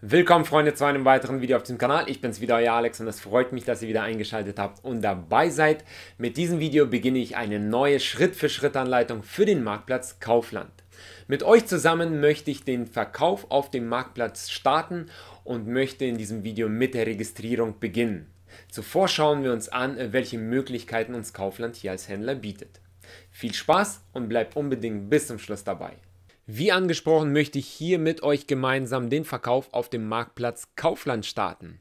Willkommen Freunde zu einem weiteren Video auf diesem Kanal. Ich bin's wieder, euer Alex und es freut mich, dass ihr wieder eingeschaltet habt und dabei seid. Mit diesem Video beginne ich eine neue Schritt-für-Schritt-Anleitung für den Marktplatz Kaufland. Mit euch zusammen möchte ich den Verkauf auf dem Marktplatz starten und möchte in diesem Video mit der Registrierung beginnen. Zuvor schauen wir uns an, welche Möglichkeiten uns Kaufland hier als Händler bietet. Viel Spaß und bleibt unbedingt bis zum Schluss dabei. Wie angesprochen möchte ich hier mit euch gemeinsam den Verkauf auf dem Marktplatz Kaufland starten.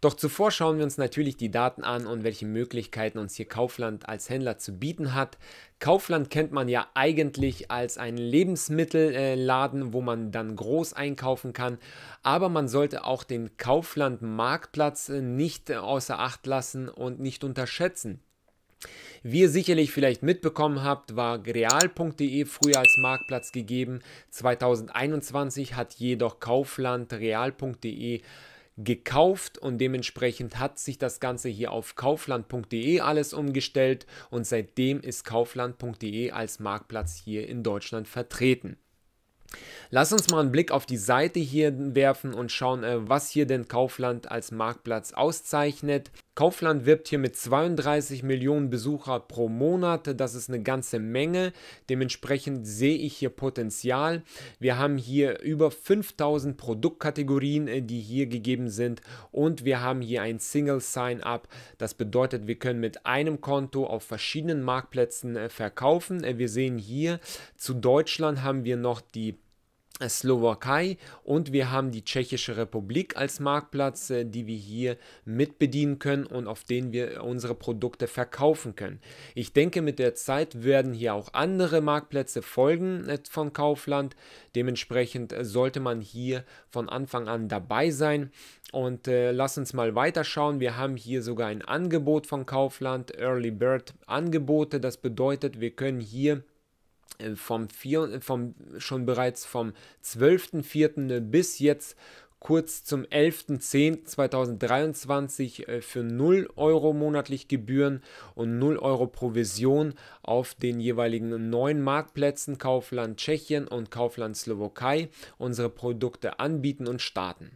Doch zuvor schauen wir uns natürlich die Daten an und welche Möglichkeiten uns hier Kaufland als Händler zu bieten hat. Kaufland kennt man ja eigentlich als einen Lebensmittelladen, wo man dann groß einkaufen kann, aber man sollte auch den Kaufland Marktplatz äh, nicht äh, außer Acht lassen und nicht unterschätzen. Wie ihr sicherlich vielleicht mitbekommen habt, war real.de früher als Marktplatz gegeben. 2021 hat jedoch Kaufland real.de gekauft und dementsprechend hat sich das Ganze hier auf kaufland.de alles umgestellt und seitdem ist kaufland.de als Marktplatz hier in Deutschland vertreten. Lass uns mal einen Blick auf die Seite hier werfen und schauen, äh, was hier denn Kaufland als Marktplatz auszeichnet. Kaufland wirbt hier mit 32 Millionen Besucher pro Monat. Das ist eine ganze Menge. Dementsprechend sehe ich hier Potenzial. Wir haben hier über 5000 Produktkategorien, äh, die hier gegeben sind. Und wir haben hier ein Single Sign-Up. Das bedeutet, wir können mit einem Konto auf verschiedenen Marktplätzen äh, verkaufen. Äh, wir sehen hier, zu Deutschland haben wir noch die äh, Slowakei und wir haben die Tschechische Republik als Marktplatz, äh, die wir hier mitbedienen können und auf denen wir unsere Produkte verkaufen können. Ich denke, mit der Zeit werden hier auch andere Marktplätze folgen äh, von Kaufland. Dementsprechend sollte man hier von Anfang an dabei sein. Und äh, lass uns mal weiterschauen. Wir haben hier sogar ein Angebot von Kaufland, Early Bird Angebote. Das bedeutet, wir können hier äh, vom, vier, äh, vom schon bereits vom 12.04. Äh, bis jetzt kurz zum 11.10.2023 für 0 Euro monatlich Gebühren und 0 Euro Provision auf den jeweiligen neuen Marktplätzen Kaufland Tschechien und Kaufland Slowakei unsere Produkte anbieten und starten.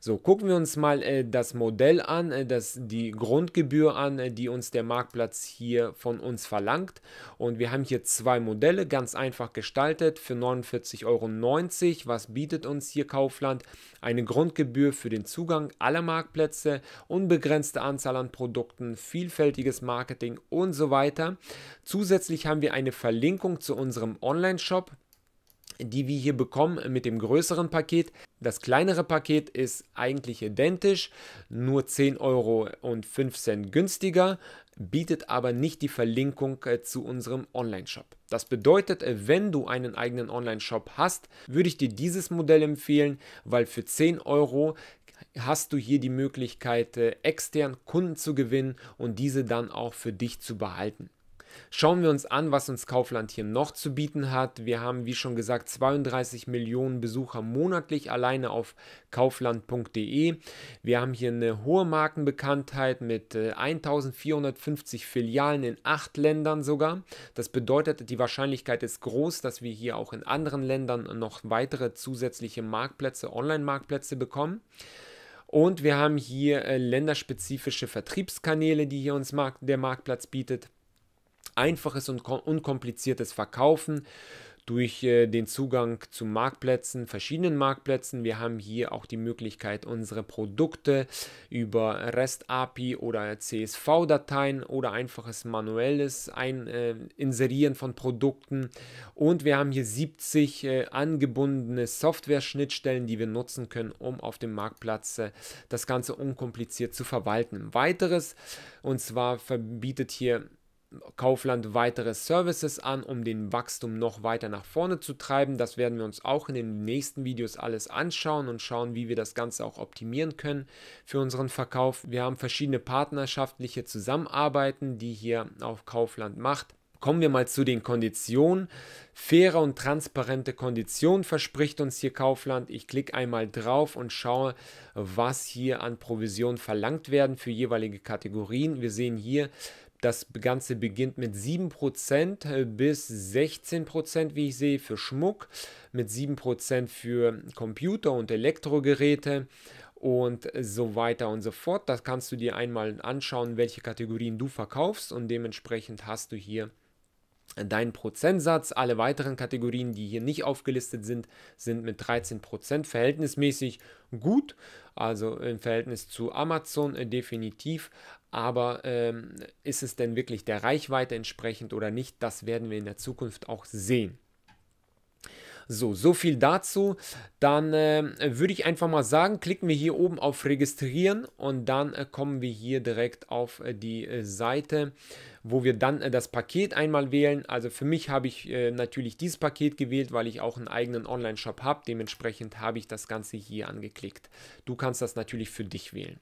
So, gucken wir uns mal äh, das Modell an, äh, das, die Grundgebühr an, äh, die uns der Marktplatz hier von uns verlangt. Und wir haben hier zwei Modelle, ganz einfach gestaltet, für 49,90 Euro. Was bietet uns hier Kaufland? Eine Grundgebühr für den Zugang aller Marktplätze, unbegrenzte Anzahl an Produkten, vielfältiges Marketing und so weiter. Zusätzlich haben wir eine Verlinkung zu unserem Online-Shop die wir hier bekommen mit dem größeren Paket. Das kleinere Paket ist eigentlich identisch, nur 10 Euro und 5 Cent günstiger, bietet aber nicht die Verlinkung äh, zu unserem Online-Shop. Das bedeutet, äh, wenn du einen eigenen Online-Shop hast, würde ich dir dieses Modell empfehlen, weil für 10 Euro hast du hier die Möglichkeit, äh, extern Kunden zu gewinnen und diese dann auch für dich zu behalten. Schauen wir uns an, was uns Kaufland hier noch zu bieten hat. Wir haben, wie schon gesagt, 32 Millionen Besucher monatlich alleine auf kaufland.de. Wir haben hier eine hohe Markenbekanntheit mit 1450 äh, Filialen in acht Ländern sogar. Das bedeutet, die Wahrscheinlichkeit ist groß, dass wir hier auch in anderen Ländern noch weitere zusätzliche Marktplätze, Online-Marktplätze bekommen. Und wir haben hier äh, länderspezifische Vertriebskanäle, die hier uns Mark der Marktplatz bietet einfaches und unkompliziertes Verkaufen durch äh, den Zugang zu Marktplätzen, verschiedenen Marktplätzen. Wir haben hier auch die Möglichkeit, unsere Produkte über REST-API oder CSV-Dateien oder einfaches manuelles ein, äh, Inserieren von Produkten. Und wir haben hier 70 äh, angebundene Software-Schnittstellen, die wir nutzen können, um auf dem Marktplatz äh, das Ganze unkompliziert zu verwalten. Weiteres, und zwar verbietet hier Kaufland weitere Services an, um den Wachstum noch weiter nach vorne zu treiben. Das werden wir uns auch in den nächsten Videos alles anschauen und schauen, wie wir das Ganze auch optimieren können für unseren Verkauf. Wir haben verschiedene partnerschaftliche Zusammenarbeiten, die hier auf Kaufland macht. Kommen wir mal zu den Konditionen. Faire und transparente Konditionen verspricht uns hier Kaufland. Ich klicke einmal drauf und schaue, was hier an Provision verlangt werden für jeweilige Kategorien. Wir sehen hier das Ganze beginnt mit 7% bis 16%, wie ich sehe, für Schmuck, mit 7% für Computer und Elektrogeräte und so weiter und so fort. Das kannst du dir einmal anschauen, welche Kategorien du verkaufst und dementsprechend hast du hier deinen Prozentsatz. Alle weiteren Kategorien, die hier nicht aufgelistet sind, sind mit 13% verhältnismäßig gut, also im Verhältnis zu Amazon äh, definitiv aber ähm, ist es denn wirklich der Reichweite entsprechend oder nicht? Das werden wir in der Zukunft auch sehen. So, so viel dazu. Dann äh, würde ich einfach mal sagen, klicken wir hier oben auf Registrieren und dann äh, kommen wir hier direkt auf äh, die äh, Seite, wo wir dann äh, das Paket einmal wählen. Also für mich habe ich äh, natürlich dieses Paket gewählt, weil ich auch einen eigenen Online-Shop habe. Dementsprechend habe ich das Ganze hier angeklickt. Du kannst das natürlich für dich wählen.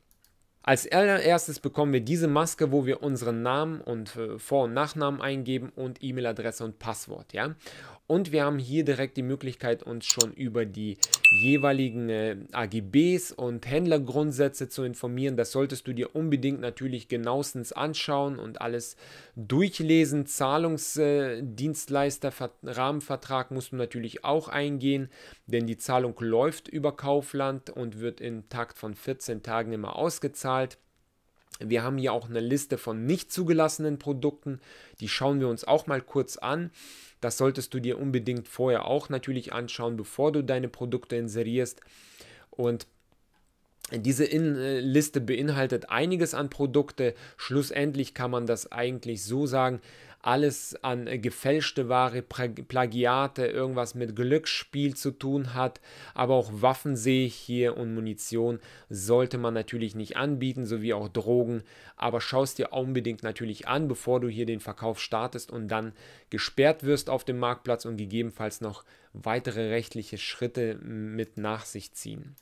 Als allererstes bekommen wir diese Maske, wo wir unseren Namen und äh, Vor- und Nachnamen eingeben und E-Mail-Adresse und Passwort. Ja? Und wir haben hier direkt die Möglichkeit, uns schon über die jeweiligen äh, AGBs und Händlergrundsätze zu informieren. Das solltest du dir unbedingt natürlich genauestens anschauen und alles durchlesen. Zahlungsdienstleister, äh, Rahmenvertrag musst du natürlich auch eingehen, denn die Zahlung läuft über Kaufland und wird im Takt von 14 Tagen immer ausgezahlt bezahlt. Wir haben hier auch eine Liste von nicht zugelassenen Produkten. Die schauen wir uns auch mal kurz an. Das solltest du dir unbedingt vorher auch natürlich anschauen, bevor du deine Produkte inserierst. Und diese In äh, Liste beinhaltet einiges an Produkte. Schlussendlich kann man das eigentlich so sagen alles an äh, gefälschte Ware, Plagiate, irgendwas mit Glücksspiel zu tun hat. Aber auch Waffen sehe ich hier und Munition sollte man natürlich nicht anbieten, sowie auch Drogen. Aber schau es dir unbedingt natürlich an, bevor du hier den Verkauf startest und dann gesperrt wirst auf dem Marktplatz und gegebenenfalls noch weitere rechtliche Schritte mit nach sich ziehen.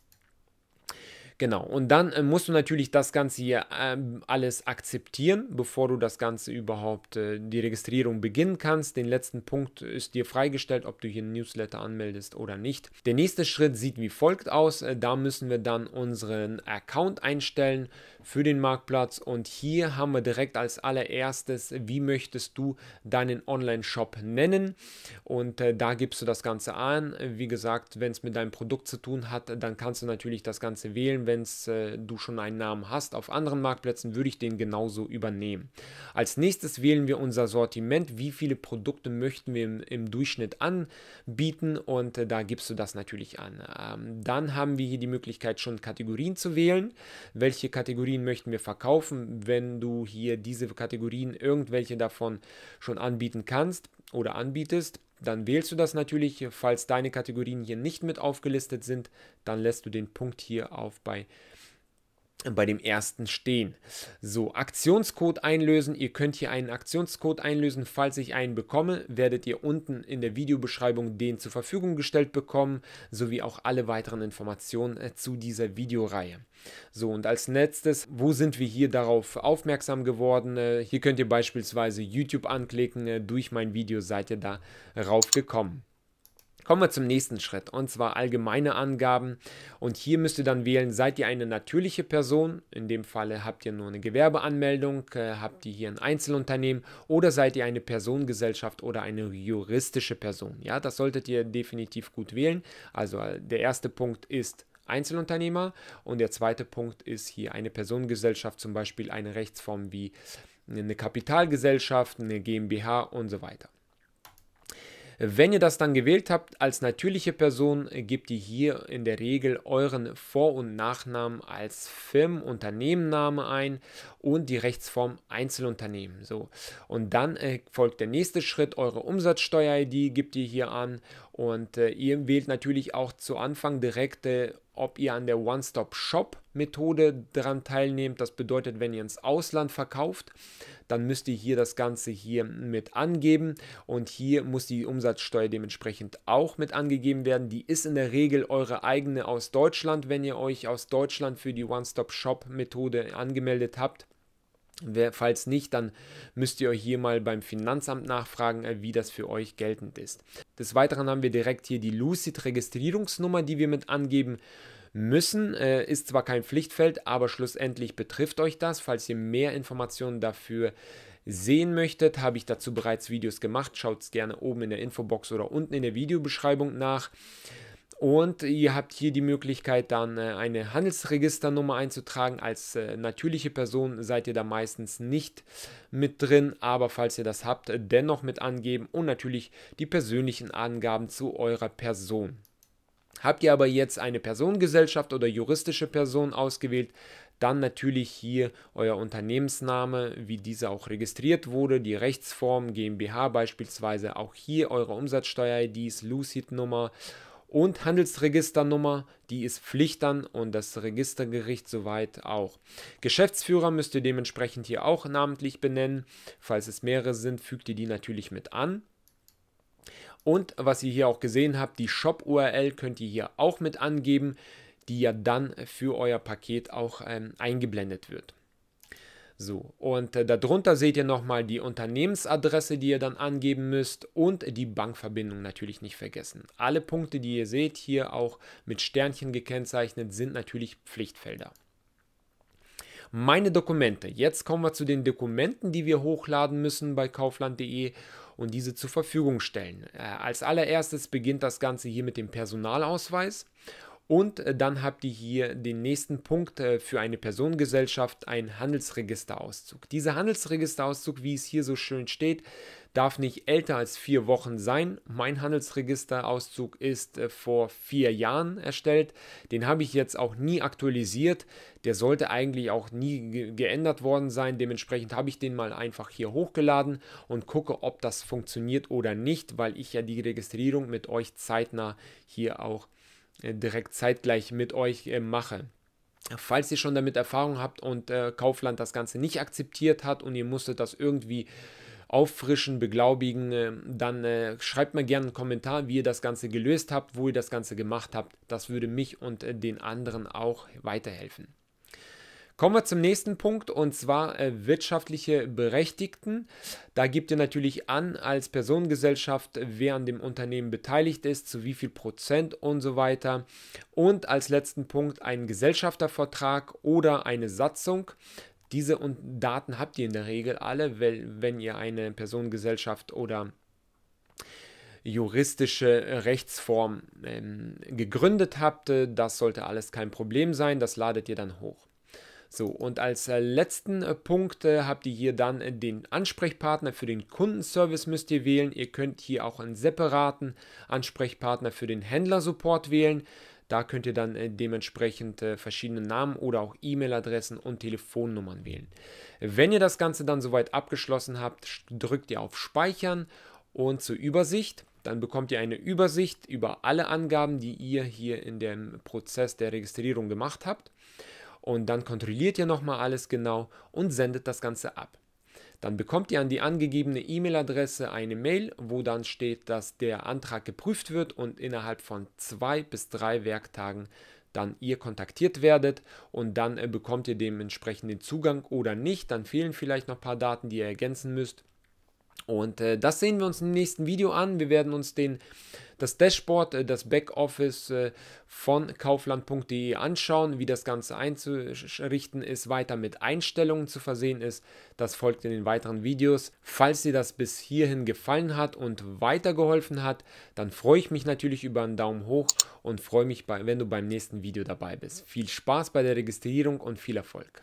Genau, und dann äh, musst du natürlich das Ganze hier äh, alles akzeptieren, bevor du das Ganze überhaupt äh, die Registrierung beginnen kannst. Den letzten Punkt ist dir freigestellt, ob du hier ein Newsletter anmeldest oder nicht. Der nächste Schritt sieht wie folgt aus. Äh, da müssen wir dann unseren Account einstellen für den Marktplatz und hier haben wir direkt als allererstes, wie möchtest du deinen Online-Shop nennen und äh, da gibst du das Ganze an. Wie gesagt, wenn es mit deinem Produkt zu tun hat, dann kannst du natürlich das Ganze wählen allem wenn äh, du schon einen Namen hast, auf anderen Marktplätzen würde ich den genauso übernehmen. Als nächstes wählen wir unser Sortiment, wie viele Produkte möchten wir im, im Durchschnitt anbieten und äh, da gibst du das natürlich an. Ähm, dann haben wir hier die Möglichkeit schon Kategorien zu wählen, welche Kategorien möchten wir verkaufen, wenn du hier diese Kategorien irgendwelche davon schon anbieten kannst oder anbietest dann wählst du das natürlich. Falls deine Kategorien hier nicht mit aufgelistet sind, dann lässt du den Punkt hier auf bei bei dem ersten stehen. So, Aktionscode einlösen. Ihr könnt hier einen Aktionscode einlösen. Falls ich einen bekomme, werdet ihr unten in der Videobeschreibung den zur Verfügung gestellt bekommen, sowie auch alle weiteren Informationen äh, zu dieser Videoreihe. So, und als letztes, wo sind wir hier darauf aufmerksam geworden? Äh, hier könnt ihr beispielsweise YouTube anklicken. Äh, durch mein Video seid ihr darauf gekommen. Kommen wir zum nächsten Schritt und zwar allgemeine Angaben. Und hier müsst ihr dann wählen, seid ihr eine natürliche Person, in dem Falle habt ihr nur eine Gewerbeanmeldung, äh, habt ihr hier ein Einzelunternehmen oder seid ihr eine Personengesellschaft oder eine juristische Person. Ja, das solltet ihr definitiv gut wählen. Also äh, der erste Punkt ist Einzelunternehmer und der zweite Punkt ist hier eine Personengesellschaft, zum Beispiel eine Rechtsform wie eine Kapitalgesellschaft, eine GmbH und so weiter. Wenn ihr das dann gewählt habt, als natürliche Person gebt ihr hier in der Regel euren Vor- und Nachnamen als Firmenunternehmenname ein und die Rechtsform Einzelunternehmen. So. Und dann äh, folgt der nächste Schritt, eure Umsatzsteuer-ID gebt ihr hier an und äh, ihr wählt natürlich auch zu Anfang direkt, äh, ob ihr an der One-Stop-Shop-Methode daran teilnehmt. Das bedeutet, wenn ihr ins Ausland verkauft, dann müsst ihr hier das Ganze hier mit angeben. Und hier muss die Umsatzsteuer dementsprechend auch mit angegeben werden. Die ist in der Regel eure eigene aus Deutschland, wenn ihr euch aus Deutschland für die One-Stop-Shop-Methode angemeldet habt. Falls nicht, dann müsst ihr euch hier mal beim Finanzamt nachfragen, äh, wie das für euch geltend ist. Des Weiteren haben wir direkt hier die Lucid-Registrierungsnummer, die wir mit angeben müssen. Äh, ist zwar kein Pflichtfeld, aber schlussendlich betrifft euch das. Falls ihr mehr Informationen dafür sehen möchtet, habe ich dazu bereits Videos gemacht. Schaut es gerne oben in der Infobox oder unten in der Videobeschreibung nach. Und ihr habt hier die Möglichkeit, dann äh, eine Handelsregisternummer einzutragen. Als äh, natürliche Person seid ihr da meistens nicht mit drin, aber falls ihr das habt, äh, dennoch mit angeben und natürlich die persönlichen Angaben zu eurer Person. Habt ihr aber jetzt eine Personengesellschaft oder juristische Person ausgewählt, dann natürlich hier euer Unternehmensname, wie dieser auch registriert wurde, die Rechtsform GmbH beispielsweise, auch hier eure Umsatzsteuer-IDs, Lucid-Nummer und Handelsregisternummer, die ist Pflicht dann und das Registergericht soweit auch. Geschäftsführer müsst ihr dementsprechend hier auch namentlich benennen. Falls es mehrere sind, fügt ihr die natürlich mit an. Und was ihr hier auch gesehen habt, die Shop-URL könnt ihr hier auch mit angeben, die ja dann für euer Paket auch ähm, eingeblendet wird. So, und äh, darunter seht ihr nochmal die Unternehmensadresse, die ihr dann angeben müsst und die Bankverbindung natürlich nicht vergessen. Alle Punkte, die ihr seht, hier auch mit Sternchen gekennzeichnet, sind natürlich Pflichtfelder. Meine Dokumente. Jetzt kommen wir zu den Dokumenten, die wir hochladen müssen bei kaufland.de und diese zur Verfügung stellen. Äh, als allererstes beginnt das Ganze hier mit dem Personalausweis und äh, dann habt ihr hier den nächsten Punkt äh, für eine Personengesellschaft, ein Handelsregisterauszug. Dieser Handelsregisterauszug, wie es hier so schön steht, darf nicht älter als vier Wochen sein. Mein Handelsregisterauszug ist äh, vor vier Jahren erstellt. Den habe ich jetzt auch nie aktualisiert. Der sollte eigentlich auch nie geändert worden sein. Dementsprechend habe ich den mal einfach hier hochgeladen und gucke, ob das funktioniert oder nicht, weil ich ja die Registrierung mit euch zeitnah hier auch äh, direkt zeitgleich mit euch äh, mache. Falls ihr schon damit Erfahrung habt und äh, Kaufland das Ganze nicht akzeptiert hat und ihr musstet das irgendwie auffrischen, beglaubigen, dann schreibt mir gerne einen Kommentar, wie ihr das Ganze gelöst habt, wo ihr das Ganze gemacht habt. Das würde mich und den anderen auch weiterhelfen. Kommen wir zum nächsten Punkt und zwar äh, wirtschaftliche Berechtigten. Da gibt ihr natürlich an als Personengesellschaft, wer an dem Unternehmen beteiligt ist, zu wie viel Prozent und so weiter. Und als letzten Punkt einen Gesellschaftervertrag oder eine Satzung. Diese Daten habt ihr in der Regel alle, wenn ihr eine Personengesellschaft oder juristische Rechtsform ähm, gegründet habt. Äh, das sollte alles kein Problem sein. Das ladet ihr dann hoch. So, und als äh, letzten äh, Punkt äh, habt ihr hier dann den Ansprechpartner für den Kundenservice müsst ihr wählen. Ihr könnt hier auch einen separaten Ansprechpartner für den Händlersupport wählen. Da könnt ihr dann dementsprechend verschiedene Namen oder auch E-Mail-Adressen und Telefonnummern wählen. Wenn ihr das Ganze dann soweit abgeschlossen habt, drückt ihr auf Speichern und zur Übersicht. Dann bekommt ihr eine Übersicht über alle Angaben, die ihr hier in dem Prozess der Registrierung gemacht habt und dann kontrolliert ihr nochmal alles genau und sendet das Ganze ab. Dann bekommt ihr an die angegebene E-Mail-Adresse eine Mail, wo dann steht, dass der Antrag geprüft wird und innerhalb von zwei bis drei Werktagen dann ihr kontaktiert werdet und dann äh, bekommt ihr dementsprechend den Zugang oder nicht. Dann fehlen vielleicht noch ein paar Daten, die ihr ergänzen müsst. Und äh, das sehen wir uns im nächsten Video an. Wir werden uns den, das Dashboard, äh, das Backoffice äh, von kaufland.de anschauen, wie das Ganze einzurichten ist, weiter mit Einstellungen zu versehen ist. Das folgt in den weiteren Videos. Falls dir das bis hierhin gefallen hat und weitergeholfen hat, dann freue ich mich natürlich über einen Daumen hoch und freue mich, bei, wenn du beim nächsten Video dabei bist. Viel Spaß bei der Registrierung und viel Erfolg.